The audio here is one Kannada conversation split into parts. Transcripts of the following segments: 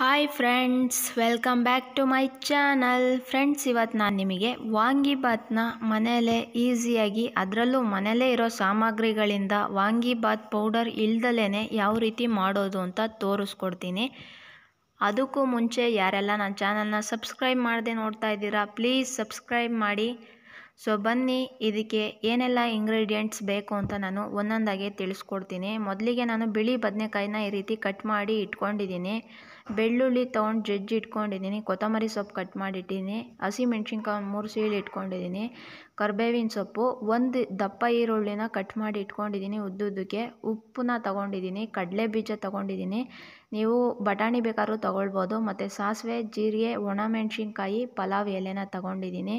hi friends welcome back to my channel friends ಇವತ್ತು ನಾನು ನಿಮಗೆ ವಾಂಗಿಬಾತನ್ನ ಮನೆಯಲ್ಲೇ ಈಸಿಯಾಗಿ ಅದರಲ್ಲೂ ಮನೆಯಲ್ಲೇ ಇರೋ ಸಾಮಗ್ರಿಗಳಿಂದ ವಾಂಗಿಬಾತ್ ಪೌಡರ್ ಇಲ್ದಲೇ ಯಾವ ರೀತಿ ಮಾಡೋದು ಅಂತ ತೋರಿಸ್ಕೊಡ್ತೀನಿ ಅದಕ್ಕೂ ಮುಂಚೆ ಯಾರೆಲ್ಲ ನನ್ನ ಚಾನಲ್ನ ಸಬ್ಸ್ಕ್ರೈಬ್ ಮಾಡದೆ ನೋಡ್ತಾ ಇದ್ದೀರಾ ಪ್ಲೀಸ್ ಸಬ್ಸ್ಕ್ರೈಬ್ ಮಾಡಿ ಸೊ ಬನ್ನಿ ಇದಕ್ಕೆ ಏನೆಲ್ಲ ಇಂಗ್ರೀಡಿಯೆಂಟ್ಸ್ ಬೇಕು ಅಂತ ನಾನು ಒಂದೊಂದಾಗಿ ತಿಳಿಸ್ಕೊಡ್ತೀನಿ ಮೊದಲಿಗೆ ನಾನು ಬಿಳಿ ಬದನೆಕಾಯಿನ ಈ ರೀತಿ ಕಟ್ ಮಾಡಿ ಇಟ್ಕೊಂಡಿದ್ದೀನಿ ಬೆಳ್ಳುಳ್ಳಿ ತೊಗೊಂಡು ಜಜ್ಜಿ ಇಟ್ಕೊಂಡಿದ್ದೀನಿ ಕೊತ್ತಂಬರಿ ಸೊಪ್ಪು ಕಟ್ ಮಾಡಿಟ್ಟಿನಿ ಹಸಿಮೆಣ್ಸಿನ್ಕಾಯಿ ಮೂರು ಸೀಳು ಇಟ್ಕೊಂಡಿದ್ದೀನಿ ಕರ್ಬೇವಿನ ಸೊಪ್ಪು ಒಂದು ದಪ್ಪ ಈರುಳ್ಳಿನ ಕಟ್ ಮಾಡಿ ಇಟ್ಕೊಂಡಿದ್ದೀನಿ ಉದ್ದುದ್ದಕ್ಕೆ ಉಪ್ಪನ್ನ ತೊಗೊಂಡಿದ್ದೀನಿ ಕಡಲೆ ಬೀಜ ತೊಗೊಂಡಿದ್ದೀನಿ ನೀವು ಬಟಾಣಿ ಬೇಕಾದ್ರೂ ತೊಗೊಳ್ಬೋದು ಮತ್ತು ಸಾಸಿವೆ ಜೀರಿಗೆ ಒಣಮೆಣ್ಸಿನ್ಕಾಯಿ ಪಲಾವ್ ಎಲೆನ ತೊಗೊಂಡಿದ್ದೀನಿ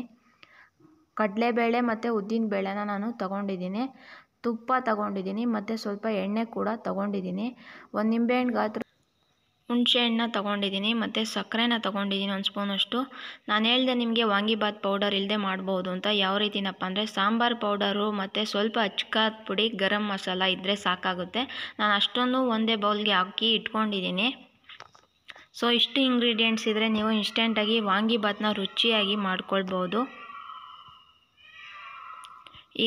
ಕಡಲೆಬೇಳೆ ಮತ್ತು ಉದ್ದಿನ ಬೇಳೆನ ನಾನು ತೊಗೊಂಡಿದ್ದೀನಿ ತುಪ್ಪ ತೊಗೊಂಡಿದ್ದೀನಿ ಮತ್ತು ಸ್ವಲ್ಪ ಎಣ್ಣೆ ಕೂಡ ತೊಗೊಂಡಿದ್ದೀನಿ ಒಂದು ನಿಂಬೆಹಣ್ಣು ಗಾತ್ರ ಹಣ್ಣನ್ನ ತೊಗೊಂಡಿದ್ದೀನಿ ಮತ್ತು ಸಕ್ಕರೆನ ತೊಗೊಂಡಿದ್ದೀನಿ ಒಂದು ಸ್ಪೂನಷ್ಟು ನಾನು ಹೇಳ್ದೆ ನಿಮಗೆ ವಾಂಗಿಬಾತ್ ಪೌಡರ್ ಇಲ್ಲದೆ ಮಾಡ್ಬೋದು ಅಂತ ಯಾವ ರೀತಿನಪ್ಪ ಅಂದರೆ ಸಾಂಬಾರು ಪೌಡರು ಮತ್ತು ಸ್ವಲ್ಪ ಅಚ್ಕಾದ ಪುಡಿ ಗರಂ ಮಸಾಲ ಇದ್ದರೆ ಸಾಕಾಗುತ್ತೆ ನಾನು ಅಷ್ಟೊಂದು ಒಂದೇ ಬೌಲ್ಗೆ ಹಾಕಿ ಇಟ್ಕೊಂಡಿದ್ದೀನಿ ಸೊ ಇಷ್ಟು ಇಂಗ್ರೀಡಿಯೆಂಟ್ಸ್ ಇದ್ದರೆ ನೀವು ಇನ್ಸ್ಟೆಂಟಾಗಿ ವಾಂಗಿಬಾತನ್ನ ರುಚಿಯಾಗಿ ಮಾಡ್ಕೊಳ್ಬೋದು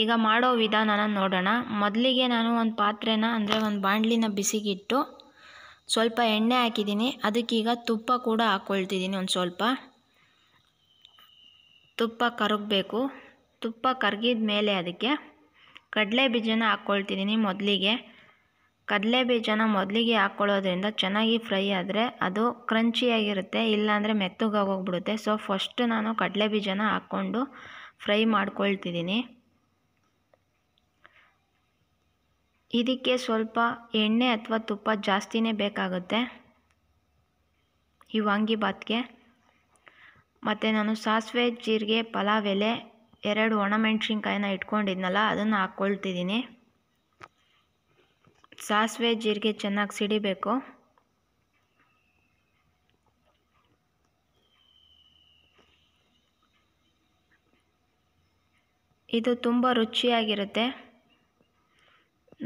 ಈಗ ಮಾಡೋ ವಿಧಾನನ ನೋಡೋಣ ಮೊದಲಿಗೆ ನಾನು ಒಂದು ಪಾತ್ರೆನ ಅಂದರೆ ಒಂದು ಬಾಣಲಿನ ಬಿಸಿಗಿಟ್ಟು ಸ್ವಲ್ಪ ಎಣ್ಣೆ ಹಾಕಿದ್ದೀನಿ ಅದಕ್ಕೀಗ ತುಪ್ಪ ಕೂಡ ಹಾಕ್ಕೊಳ್ತಿದ್ದೀನಿ ಒಂದು ಸ್ವಲ್ಪ ತುಪ್ಪ ಕರಗಬೇಕು ತುಪ್ಪ ಕರಗಿದ ಮೇಲೆ ಅದಕ್ಕೆ ಕಡಲೆ ಬೀಜನ ಹಾಕ್ಕೊಳ್ತಿದ್ದೀನಿ ಮೊದಲಿಗೆ ಕಡಲೆ ಬೀಜನ ಮೊದಲಿಗೆ ಹಾಕ್ಕೊಳ್ಳೋದ್ರಿಂದ ಚೆನ್ನಾಗಿ ಫ್ರೈ ಆದರೆ ಅದು ಕ್ರಂಚಿಯಾಗಿರುತ್ತೆ ಇಲ್ಲಾಂದರೆ ಮೆತ್ತಗಾಗೋಗ್ಬಿಡುತ್ತೆ ಸೊ ಫಸ್ಟ್ ನಾನು ಕಡಲೆ ಬೀಜನ ಹಾಕ್ಕೊಂಡು ಫ್ರೈ ಮಾಡ್ಕೊಳ್ತಿದ್ದೀನಿ ಇದಕ್ಕೆ ಸ್ವಲ್ಪ ಎಣ್ಣೆ ಅಥವಾ ತುಪ್ಪ ಜಾಸ್ತಿನೇ ಬೇಕಾಗುತ್ತೆ ಈ ವಾಂಗಿಬಾತ್ಗೆ ಮತ್ತು ನಾನು ಸಾಸಿವೆ ಜೀರಿಗೆ ಪಲಾವ್ ಎಲೆ ಎರಡು ಒಣಮೆಣ್ಸಿನ್ಕಾಯಿನ ಇಟ್ಕೊಂಡಿದ್ನಲ್ಲ ಅದನ್ನು ಹಾಕ್ಕೊಳ್ತಿದ್ದೀನಿ ಸಾಸಿವೆ ಜೀರಿಗೆ ಚೆನ್ನಾಗಿ ಸಿಡಿಬೇಕು ಇದು ತುಂಬ ರುಚಿಯಾಗಿರುತ್ತೆ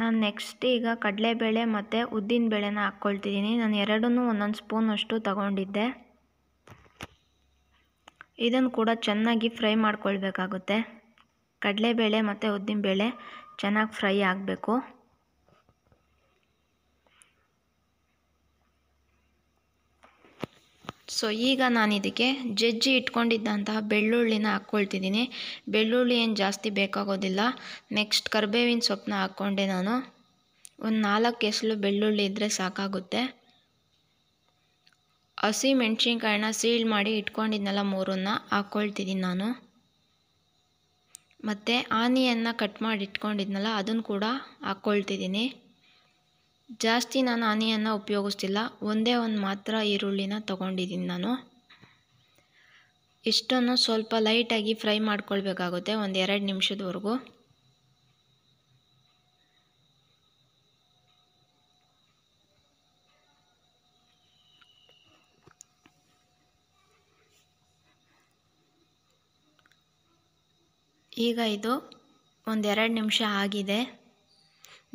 ನಾನು ನೆಕ್ಸ್ಟ್ ಈಗ ಕಡಲೆಬೇಳೆ ಮತ್ತು ಉದ್ದಿನ ಬೇಳೆನ ಹಾಕ್ಕೊಳ್ತಿದ್ದೀನಿ ನಾನು ಎರಡನ್ನೂ ಒಂದೊಂದು ಸ್ಪೂನಷ್ಟು ತಗೊಂಡಿದ್ದೆ ಇದನ್ನು ಕೂಡ ಚೆನ್ನಾಗಿ ಫ್ರೈ ಮಾಡ್ಕೊಳ್ಬೇಕಾಗುತ್ತೆ ಕಡಲೆಬೇಳೆ ಮತ್ತು ಉದ್ದಿನಬೇಳೆ ಚೆನ್ನಾಗಿ ಫ್ರೈ ಆಗಬೇಕು ಸೊ ಈಗ ನಾನು ಇದಕ್ಕೆ ಜಜ್ಜಿ ಇಟ್ಕೊಂಡಿದ್ದಂತಹ ಬೆಳ್ಳುಳ್ಳಿನ ಹಾಕ್ಕೊಳ್ತಿದ್ದೀನಿ ಬೆಳ್ಳುಳ್ಳಿ ಏನು ಜಾಸ್ತಿ ಬೇಕಾಗೋದಿಲ್ಲ ನೆಕ್ಸ್ಟ್ ಕರ್ಬೇವಿನ ಸೊಪ್ಪನ್ನ ಹಾಕ್ಕೊಂಡೆ ನಾನು ಒಂದು ನಾಲ್ಕು ಎಸಳು ಬೆಳ್ಳುಳ್ಳಿ ಇದ್ದರೆ ಸಾಕಾಗುತ್ತೆ ಹಸಿ ಮೆಣಸಿನ್ಕಾಯಿನ ಸೀಲ್ ಮಾಡಿ ಇಟ್ಕೊಂಡಿದ್ನಲ್ಲ ಮೂರನ್ನು ಹಾಕ್ಕೊಳ್ತಿದ್ದೀನಿ ನಾನು ಮತ್ತು ಆನಿಯನ್ನು ಕಟ್ ಮಾಡಿ ಇಟ್ಕೊಂಡಿದ್ನಲ್ಲ ಅದನ್ನು ಕೂಡ ಹಾಕ್ಕೊಳ್ತಿದ್ದೀನಿ ಜಾಸ್ತಿ ನಾನು ಆನಿಯನ್ನು ಉಪಯೋಗಿಸ್ತಿಲ್ಲ ಒಂದೇ ಒಂದು ಮಾತ್ರ ಈರುಳ್ಳಿನ ತೊಗೊಂಡಿದ್ದೀನಿ ನಾನು ಇಷ್ಟನ್ನು ಸ್ವಲ್ಪ ಲೈಟಾಗಿ ಫ್ರೈ ಮಾಡ್ಕೊಳ್ಬೇಕಾಗುತ್ತೆ ಒಂದು ಎರಡು ನಿಮಿಷದವರೆಗೂ ಈಗ ಇದು ಒಂದೆರಡು ನಿಮಿಷ ಆಗಿದೆ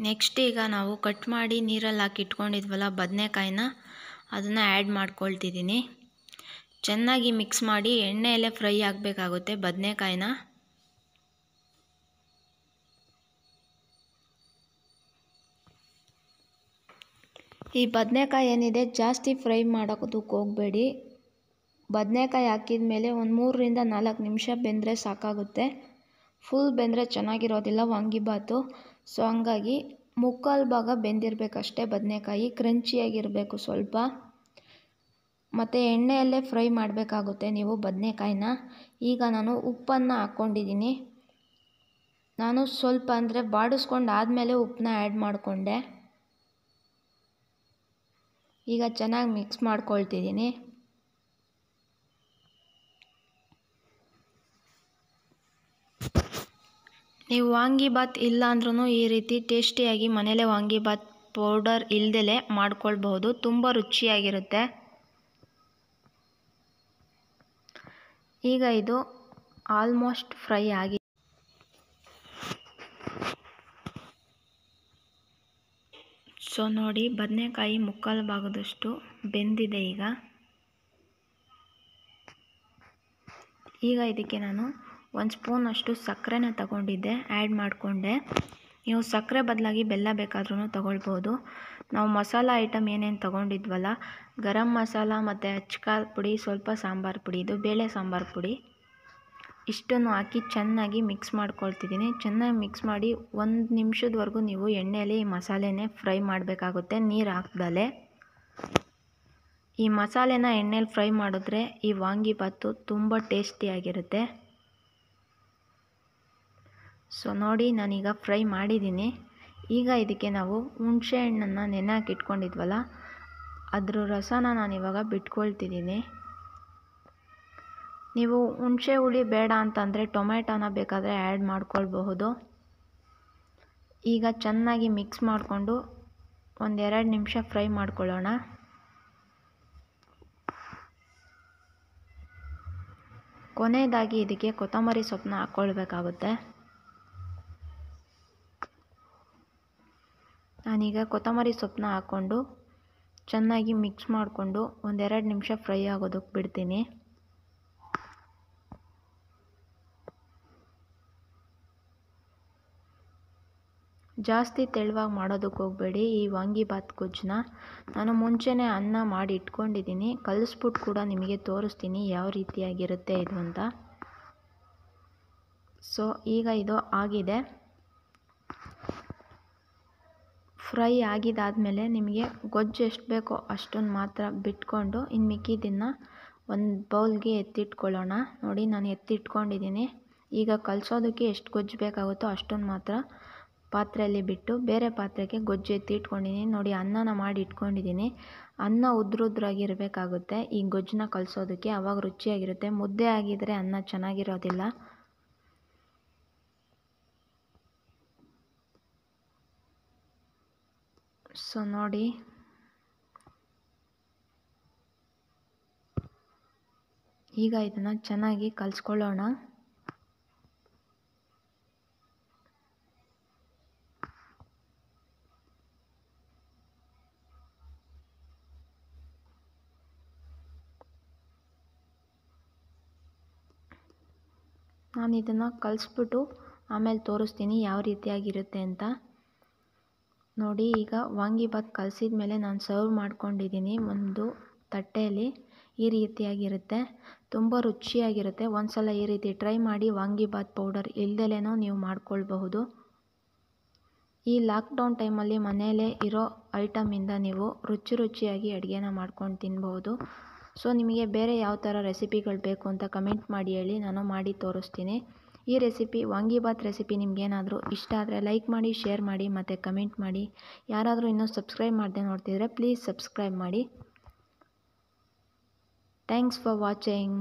ನೆಕ್ಸ್ಟ್ ಈಗ ನಾವು ಕಟ್ ಮಾಡಿ ನೀರಲ್ಲಿ ಹಾಕಿ ಇಟ್ಕೊಂಡಿದ್ವಲ್ಲ ಬದನೆಕಾಯಿನ ಅದನ್ನು ಆ್ಯಡ್ ಮಾಡ್ಕೊಳ್ತಿದ್ದೀನಿ ಚೆನ್ನಾಗಿ ಮಿಕ್ಸ್ ಮಾಡಿ ಎಣ್ಣೆಯಲ್ಲೇ ಫ್ರೈ ಆಗಬೇಕಾಗುತ್ತೆ ಬದನೆಕಾಯಿನ ಈ ಬದನೆಕಾಯಿ ಏನಿದೆ ಜಾಸ್ತಿ ಫ್ರೈ ಮಾಡೋದಕ್ಕೆ ಹೋಗಬೇಡಿ ಬದನೆಕಾಯಿ ಹಾಕಿದ ಮೇಲೆ ಒಂದು ಮೂರರಿಂದ ನಾಲ್ಕು ನಿಮಿಷ ಬೆಂದರೆ ಸಾಕಾಗುತ್ತೆ ಫುಲ್ ಬೆಂದರೆ ಚೆನ್ನಾಗಿರೋದಿಲ್ಲ ವಾಂಗಿಬಾತು ಸೊ ಹಂಗಾಗಿ ಮುಕ್ಕಾಲು ಭಾಗ ಬೆಂದಿರಬೇಕಷ್ಟೇ ಬದನೆಕಾಯಿ ಕ್ರಂಚಿಯಾಗಿರಬೇಕು ಸ್ವಲ್ಪ ಮತ್ತು ಎಣ್ಣೆಯಲ್ಲೇ ಫ್ರೈ ಮಾಡಬೇಕಾಗುತ್ತೆ ನೀವು ಬದನೆಕಾಯಿನ ಈಗ ನಾನು ಉಪ್ಪನ್ನು ಹಾಕ್ಕೊಂಡಿದ್ದೀನಿ ನಾನು ಸ್ವಲ್ಪ ಅಂದರೆ ಬಾಡಿಸ್ಕೊಂಡು ಆದಮೇಲೆ ಉಪ್ಪನ್ನ ಆ್ಯಡ್ ಮಾಡಿಕೊಂಡೆ ಈಗ ಚೆನ್ನಾಗಿ ಮಿಕ್ಸ್ ಮಾಡ್ಕೊಳ್ತಿದ್ದೀನಿ ನೀವು ವಾಂಗಿಬಾತ್ ಇಲ್ಲ ಅಂದ್ರೂ ಈ ರೀತಿ ಟೇಸ್ಟಿಯಾಗಿ ವಾಂಗಿ ವಾಂಗಿಬಾತ್ ಪೌಡರ್ ಇಲ್ದೇ ಮಾಡ್ಕೊಳ್ಬಹುದು ತುಂಬ ರುಚಿಯಾಗಿರುತ್ತೆ ಈಗ ಇದು ಆಲ್ಮೋಸ್ಟ್ ಫ್ರೈ ಆಗಿ ಸೊ ನೋಡಿ ಬದನೆಕಾಯಿ ಮುಕ್ಕಾಲು ಭಾಗದಷ್ಟು ಬೆಂದಿದೆ ಈಗ ಈಗ ಇದಕ್ಕೆ ನಾನು ಒಂದು ಸ್ಪೂನಷ್ಟು ಸಕ್ಕರೆನ ತಗೊಂಡಿದ್ದೆ ಆ್ಯಡ್ ಮಾಡಿಕೊಂಡೆ ನೀವು ಸಕ್ಕರೆ ಬದಲಾಗಿ ಬೆಲ್ಲ ಬೇಕಾದ್ರೂ ತೊಗೊಳ್ಬೋದು ನಾವು ಮಸಾಲ ಐಟಮ್ ಏನೇನು ತಗೊಂಡಿದ್ವಲ್ಲ ಗರಂ ಮಸಾಲ ಮತ್ತು ಅಚ್ಕಾರ್ ಪುಡಿ ಸ್ವಲ್ಪ ಸಾಂಬಾರು ಪುಡಿ ಇದು ಬೇಳೆ ಸಾಂಬಾರು ಪುಡಿ ಇಷ್ಟನ್ನು ಹಾಕಿ ಚೆನ್ನಾಗಿ ಮಿಕ್ಸ್ ಮಾಡ್ಕೊಳ್ತಿದ್ದೀನಿ ಚೆನ್ನಾಗಿ ಮಿಕ್ಸ್ ಮಾಡಿ ಒಂದು ನಿಮಿಷದವರೆಗೂ ನೀವು ಎಣ್ಣೆಯಲ್ಲಿ ಈ ಮಸಾಲೆನೇ ಫ್ರೈ ಮಾಡಬೇಕಾಗುತ್ತೆ ನೀರು ಹಾಕ್ದಲೆ ಈ ಮಸಾಲೆನ ಎಣ್ಣೆಲಿ ಫ್ರೈ ಮಾಡಿದ್ರೆ ಈ ವಾಂಗಿಭಾತು ತುಂಬ ಟೇಸ್ಟಿಯಾಗಿರುತ್ತೆ ಸೊ ನೋಡಿ ನಾನೀಗ ಫ್ರೈ ಮಾಡಿದ್ದೀನಿ ಈಗ ಇದಕ್ಕೆ ನಾವು ಹುಣಸೆ ಹಣ್ಣನ್ನು ನೆನೆ ಹಾಕಿಟ್ಕೊಂಡಿದ್ವಲ್ಲ ಅದ್ರ ರಸನ ನಾನಿವಾಗ ಬಿಟ್ಕೊಳ್ತಿದ್ದೀನಿ ನೀವು ಹುಣಸೆ ಹುಳಿ ಬೇಡ ಅಂತಂದರೆ ಟೊಮೆಟೋನ ಬೇಕಾದರೆ ಆ್ಯಡ್ ಮಾಡ್ಕೊಳ್ಬಹುದು ಈಗ ಚೆನ್ನಾಗಿ ಮಿಕ್ಸ್ ಮಾಡಿಕೊಂಡು ಒಂದೆರಡು ನಿಮಿಷ ಫ್ರೈ ಮಾಡ್ಕೊಳ್ಳೋಣ ಕೊನೆಯದಾಗಿ ಇದಕ್ಕೆ ಕೊತ್ತಂಬರಿ ಸೊಪ್ಪನ್ನ ಹಾಕ್ಕೊಳ್ಬೇಕಾಗುತ್ತೆ ನಾನೀಗ ಕೊತ್ತಂಬರಿ ಸೊಪ್ಪನ್ನ ಹಾಕ್ಕೊಂಡು ಚೆನ್ನಾಗಿ ಮಿಕ್ಸ್ ಮಾಡಿಕೊಂಡು ಒಂದೆರಡು ನಿಮಿಷ ಫ್ರೈ ಆಗೋದಕ್ಕೆ ಬಿಡ್ತೀನಿ ಜಾಸ್ತಿ ತೆಳುವಾಗಿ ಮಾಡೋದಕ್ಕೆ ಹೋಗಬೇಡಿ ಈ ವಾಂಗಿಬಾತ್ ಗೊಜ್ಜನ್ನ ನಾನು ಮುಂಚೆನೇ ಅನ್ನ ಮಾಡಿ ಇಟ್ಕೊಂಡಿದ್ದೀನಿ ಕಲಿಸ್ಬಿಟ್ಟು ಕೂಡ ನಿಮಗೆ ತೋರಿಸ್ತೀನಿ ಯಾವ ರೀತಿಯಾಗಿರುತ್ತೆ ಇದು ಅಂತ ಸೊ ಈಗ ಇದು ಆಗಿದೆ ಫ್ರೈ ಆಗಿದಾದ್ಮೇಲೆ ನಿಮಗೆ ಗೊಜ್ಜು ಎಷ್ಟು ಬೇಕೋ ಅಷ್ಟನ್ನು ಮಾತ್ರ ಬಿಟ್ಕೊಂಡು ಇನ್ನು ಮಿಕ್ಕಿದ್ದನ್ನು ಒಂದು ಬೌಲ್ಗೆ ಎತ್ತಿಟ್ಕೊಳ್ಳೋಣ ನೋಡಿ ನಾನು ಎತ್ತಿಟ್ಕೊಂಡಿದ್ದೀನಿ ಈಗ ಕಲಿಸೋದಕ್ಕೆ ಎಷ್ಟು ಗೊಜ್ಜು ಬೇಕಾಗುತ್ತೋ ಅಷ್ಟನ್ನು ಮಾತ್ರ ಪಾತ್ರೆಯಲ್ಲಿ ಬಿಟ್ಟು ಬೇರೆ ಪಾತ್ರೆಗೆ ಗೊಜ್ಜು ಎತ್ತಿಟ್ಕೊಂಡಿದ್ದೀನಿ ನೋಡಿ ಅನ್ನನ ಮಾಡಿ ಇಟ್ಕೊಂಡಿದ್ದೀನಿ ಅನ್ನ ಉದ್ರುದ್ರಾಗಿರಬೇಕಾಗುತ್ತೆ ಈ ಗೊಜ್ಜನ್ನ ಕಲಿಸೋದಕ್ಕೆ ಅವಾಗ ರುಚಿಯಾಗಿರುತ್ತೆ ಮುದ್ದೆ ಆಗಿದ್ದರೆ ಅನ್ನ ಚೆನ್ನಾಗಿರೋದಿಲ್ಲ ಸೊ ನೋಡಿ ಈಗ ಇದನ್ನು ಚೆನ್ನಾಗಿ ಕಲಿಸ್ಕೊಳ್ಳೋಣ ನಾನು ಇದನ್ನು ಕಲಿಸ್ಬಿಟ್ಟು ಆಮೇಲೆ ತೋರಿಸ್ತೀನಿ ಯಾವ ರೀತಿಯಾಗಿರುತ್ತೆ ಅಂತ ನೋಡಿ ಈಗ ವಾಂಗಿಬಾತ್ ಕಲಸಿದ ಮೇಲೆ ನಾನು ಸರ್ವ್ ಮಾಡ್ಕೊಂಡಿದ್ದೀನಿ ಒಂದು ತಟ್ಟೆಯಲ್ಲಿ ಈ ರೀತಿಯಾಗಿರುತ್ತೆ ತುಂಬ ರುಚಿಯಾಗಿರುತ್ತೆ ಒಂದು ಸಲ ಈ ರೀತಿ ಟ್ರೈ ಮಾಡಿ ವಾಂಗಿಬಾತ್ ಪೌಡರ್ ಇಲ್ದಲೇನೋ ನೀವು ಮಾಡ್ಕೊಳ್ಬಹುದು ಈ ಲಾಕ್ಡೌನ್ ಟೈಮಲ್ಲಿ ಮನೆಯಲ್ಲೇ ಇರೋ ಐಟಮಿಂದ ನೀವು ರುಚಿ ರುಚಿಯಾಗಿ ಅಡುಗೆನ ಮಾಡ್ಕೊಂಡು ತಿನ್ಬಹುದು ಸೊ ನಿಮಗೆ ಬೇರೆ ಯಾವ ಥರ ರೆಸಿಪಿಗಳು ಬೇಕು ಅಂತ ಕಮೆಂಟ್ ಮಾಡಿ ಹೇಳಿ ನಾನು ಮಾಡಿ ತೋರಿಸ್ತೀನಿ ಈ ರೆಸಿಪಿ ವಾಂಗಿಬಾತ್ ರೆಸಿಪಿ ನಿಮಗೇನಾದರೂ ಇಷ್ಟ ಆದರೆ ಲೈಕ್ ಮಾಡಿ ಶೇರ್ ಮಾಡಿ ಮತ್ತು ಕಮೆಂಟ್ ಮಾಡಿ ಯಾರಾದರೂ ಇನ್ನೂ ಸಬ್ಸ್ಕ್ರೈಬ್ ಮಾಡದೆ ನೋಡ್ತಿದ್ರೆ ಪ್ಲೀಸ್ ಸಬ್ಸ್ಕ್ರೈಬ್ ಮಾಡಿ ಥ್ಯಾಂಕ್ಸ್ ಫಾರ್ ವಾಚಿಂಗ್